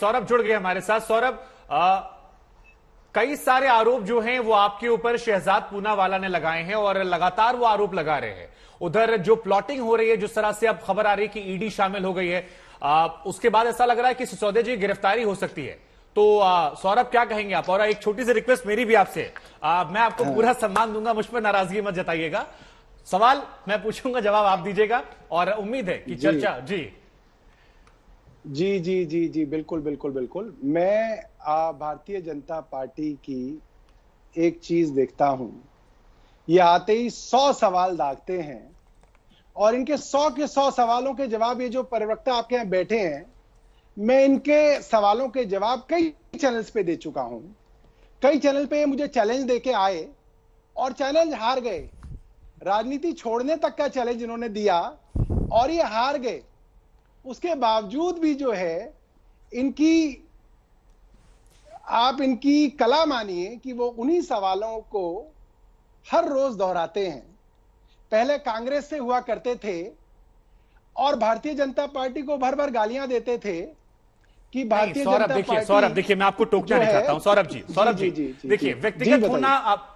सौरभ जुड़ गए हमारे साथ सौरभ कई सारे आरोप जो हैं वो आपके ऊपर शहजाद पूनावाला ने लगाए हैं और लगातार वो आरोप लगा रहे हैं उधर जो प्लॉटिंग हो रही है जिस तरह से अब खबर आ रही है कि ईडी e शामिल हो गई है आ, उसके बाद ऐसा लग रहा है कि सिसोदे जी गिरफ्तारी हो सकती है तो सौरभ क्या कहेंगे आप और एक छोटी सी रिक्वेस्ट मेरी भी आपसे मैं आपको हाँ। पूरा सम्मान दूंगा मुझ पर नाराजगी मत जताइएगा सवाल मैं पूछूंगा जवाब आप दीजिएगा और उम्मीद है कि चर्चा जी जी जी जी जी बिल्कुल बिल्कुल बिल्कुल मैं भारतीय जनता पार्टी की एक चीज देखता हूं ये आते ही सौ सवाल दागते हैं और इनके सौ के सौ सवालों के जवाब ये जो प्रवक्ता आपके यहां बैठे हैं मैं इनके सवालों के जवाब कई चैनल्स पे दे चुका हूं कई चैनल पे मुझे चैलेंज देके आए और चैलेंज हार गए राजनीति छोड़ने तक का चैलेंज इन्होंने दिया और ये हार गए उसके बावजूद भी जो है इनकी आप इनकी कला मानिए कि वो उन्हीं सवालों को हर रोज दोहराते हैं पहले कांग्रेस से हुआ करते थे और भारतीय जनता पार्टी को भर भर गालियां देते थे कि भारतीय जनता पार्टी सौरभ देखिए मैं आपको टोकना नहीं चाहता हूं सौरभ जी सौरभ जी, जी, जी, जी देखिए व्यक्तिगत होना आप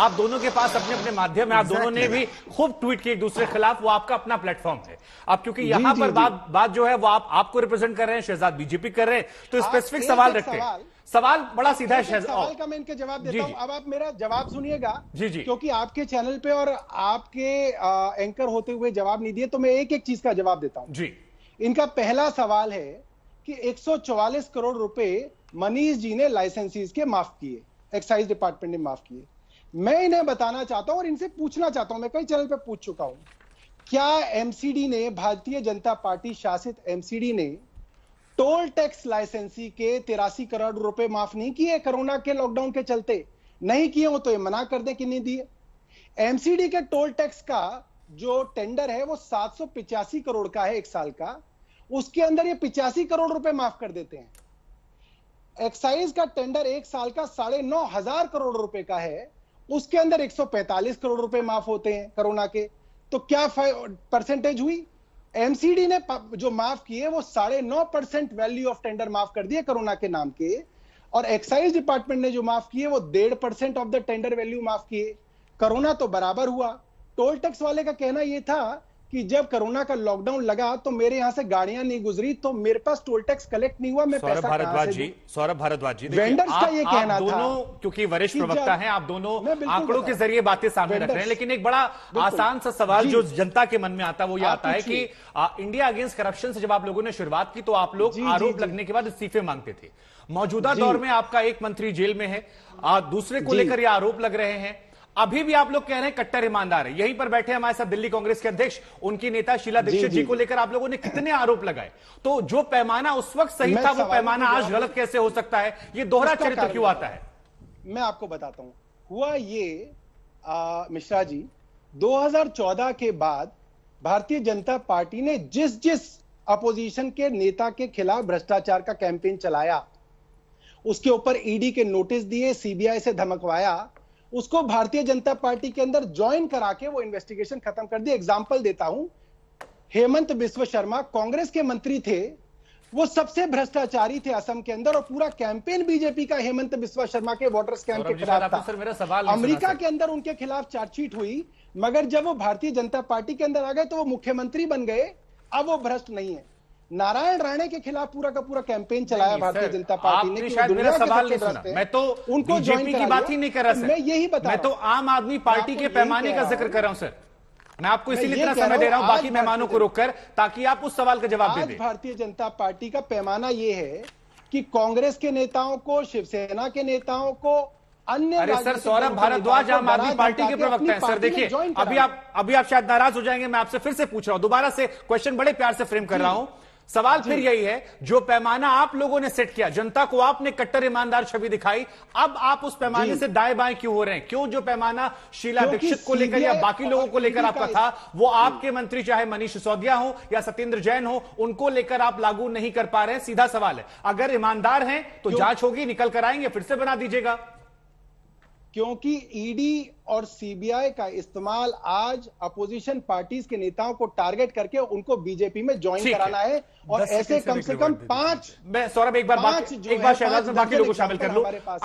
आप दोनों के पास अपने अपने माध्यम है आप exactly. दोनों ने भी खूब ट्वीट किए एक दूसरे के खिलाफ वो आपका अपना प्लेटफॉर्म है आप क्योंकि यहां पर बात बात जो है वो आप आपको रिप्रेजेंट कर रहे हैं शहजाद बीजेपी कर रहे हैं तो स्पेसिफिक सवाल रखते हैं सवाल बड़ा सीधा है सवाल का मैं इनके जवाब देता हूं अब आप मेरा जवाब सुनिएगा जी जी क्योंकि आपके चैनल पे और आपके एंकर होते हुए जवाब नहीं दिए तो मैं एक एक चीज का जवाब देता हूं जी इनका पहला सवाल है कि 144 करोड़ रुपए मनीष जी ने लाइसेंसीज के माफ किए एक्साइज डिपार्टमेंट ने माफ किए मैं इन्हें बताना चाहता हूं और इनसे पूछना चाहता हूं मैं कई चैनल पर पूछ चुका हूं क्या एमसीडी ने भारतीय जनता पार्टी शासित एमसीडी ने टोल टैक्स लाइसेंसी के तिरासी करोड़ रुपए माफ नहीं किए कोरोना के लॉकडाउन के चलते नहीं किए हो तो ये मना कर दे कि नहीं दिए एमसीडी के टोल टैक्स का जो टेंडर है वो सात करोड़ का है एक साल का उसके अंदर ये पिचासी करोड़ रुपए माफ कर देते हैं एक्साइज का टेंडर एक साल का साढ़े नौ हजार करोड़ रुपए का है उसके अंदर 145 करोड़ रुपए माफ होते हैं कोरोना के तो क्या परसेंटेज हुई एमसीडी ने जो माफ किए वो साढ़े नौ परसेंट वैल्यू ऑफ टेंडर माफ कर दिए कोरोना के नाम के और एक्साइज डिपार्टमेंट ने जो माफ किए वो डेढ़ percent of the tender value माफ किए कोरोना तो बराबर हुआ टोल टैक्स वाले का कहना यह था कि जब कोरोना का लॉकडाउन लगा तो मेरे यहाँ से गाड़ियां नहीं गुजरी तो मेरे पास टोल टैक्स कलेक्ट नहीं हुआ मैं सौरभ भारद्वाज जी सौरभ भारद्वाज जी वेंडर्स का ये कहना दोनों क्योंकि वरिष्ठ प्रवक्ता हैं आप दोनों आंकड़ों के जरिए बातें सामने रख रहे हैं लेकिन एक बड़ा आसान सा सवाल जो जनता के मन में आता है वो ये आता है कि इंडिया अगेंस्ट करप्शन से जब आप लोगों ने शुरुआत की तो आप लोग आरोप लगने के बाद इस्तीफे मांगते थे मौजूदा दौर में आपका एक मंत्री जेल में है दूसरे को लेकर ये आरोप लग रहे हैं अभी भी आप लोग कह रहे हैं कट्टर ईमानदार है यहीं पर बैठे हमारे साथ दिल्ली कांग्रेस के अध्यक्ष उनकी नेता शीला दीक्षित जी, जी को लेकर आप लोगों ने कितने आरोप लगाए तो जो पैमाना उस वक्त सही था वो पैमाना आज गलत कैसे हो सकता है ये दोहरा चरित्र क्यों आता है मैं आपको बताता हूं हुआ ये मिश्रा जी 2014 के बाद भारतीय जनता पार्टी ने जिस जिस अपोजिशन के नेता के खिलाफ भ्रष्टाचार का कैंपेन चलाया उसके ऊपर ईडी के नोटिस दिए सीबीआई से धमकवाया उसको भारतीय जनता पार्टी के अंदर ज्वाइन करा के वो इन्वेस्टिगेशन खत्म कर दी एग्जाम्पल देता हूं हेमंत विश्व शर्मा कांग्रेस के मंत्री थे वो सबसे भ्रष्टाचारी थे असम के अंदर और पूरा कैंपेन बीजेपी का हेमंत बिस्वा शर्मा के वोटर स्कैम के खिलाफ तो था सर मेरा सवाल अमेरिका के अंदर उनके खिलाफ चार्जशीट हुई मगर जब वो भारतीय जनता पार्टी के अंदर आ गए तो वो मुख्यमंत्री बन गए अब वो भ्रष्ट नहीं है नारायण राणे के खिलाफ पूरा का पूरा कैंपेन चलाया भारतीय जनता पार्टी ने शायद मेरा सवाल नहीं सुना मैं तो उनको बीजेपी की बात ही नहीं कर रहा सर मैं यही बता मैं तो आम आदमी पार्टी के पैमाने का जिक्र कर रहा हूं सर मैं आपको इसीलिए इतना समय दे रहा हूं बाकी मेहमानों को रोककर ताकि आप उस सवाल का जवाब दे भारतीय जनता पार्टी का पैमाना ये है कि कांग्रेस के नेताओं को शिवसेना के नेताओं को अन्य अरे सर सौरभ भारद्वाज आम आदमी पार्टी के प्रवक्ता हैं सर देखिए अभी आप अभी आप शायद नाराज हो जाएंगे मैं आपसे फिर से पूछ रहा हूं दोबारा से क्वेश्चन बड़े प्यार से फ्रेम कर रहा हूं सवाल फिर यही है जो पैमाना आप लोगों ने सेट किया जनता को आपने कट्टर ईमानदार छवि दिखाई अब आप उस पैमाने से दाएं बाएं क्यों हो रहे हैं क्यों जो पैमाना शीला दीक्षित को लेकर या बाकी लोगों को लेकर आपका था वो आपके मंत्री चाहे मनीष सिसोदिया हो या सत्येंद्र जैन हो उनको लेकर आप लागू नहीं कर पा रहे सीधा सवाल है अगर ईमानदार हैं तो जांच होगी निकल कर आएंगे फिर से बना दीजिएगा क्योंकि ईडी e और सीबीआई का इस्तेमाल आज अपोजिशन पार्टीज के नेताओं को टारगेट करके उनको बीजेपी में ज्वाइन कराना है और ऐसे कम से कम पांच मैं सौरभ एक बार एक बार शहबाज में बाकी लोगों को शामिल कर लूं